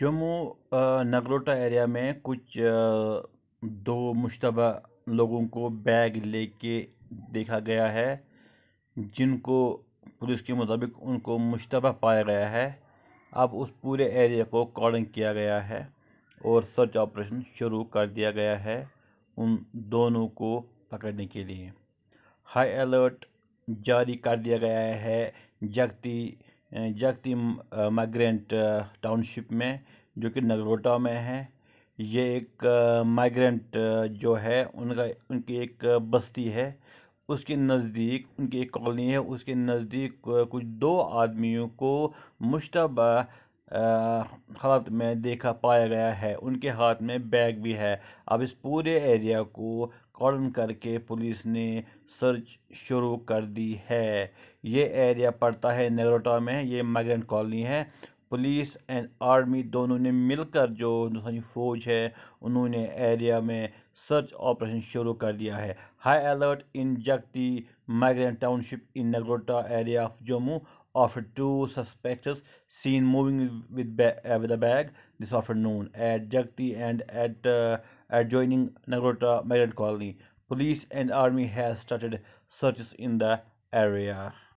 Jammu Nagrota area में कुछ दो मुशतबा लोगों को बैग लेके देखा गया है जिनको पुलिस के मुताबिक उनको मुशतबा पाया गया है अब उस पूरे एरिया को कॉर्डन किया गया है और सर्च ऑपरेशन शुरू कर दिया गया है उन दोनों को पकड़ने के लिए हाई अलर्ट जारी कर दिया गया है जगती जगती माइग्रेंट टाउनशिप में जो कि नगरोटा में है ये एक माइग्रेंट जो है उनका उनकी एक बस्ती है उसके नज़दीक उनकी एक कॉलोनी है उसके नज़दीक कुछ दो आदमियों को मुशतबा हालत में देखा पाया गया है उनके हाथ में बैग भी है अब इस पूरे एरिया को कॉर्डन करके पुलिस ने सर्च शुरू कर दी है ये एरिया पड़ता है नगरोटा में ये माइग्रेंट कॉलोनी है पुलिस एंड आर्मी दोनों ने मिलकर जो हिंदुस्तानी फ़ौज है उन्होंने एरिया में सर्च ऑपरेशन शुरू कर दिया है high alert in Jagti migrant township in Nagrota area of Jammu offered two suspects seen moving with, uh, with a bag this afternoon at Jagti and at uh, adjoining Nagrota migrant colony. Police and army has started searches in the area.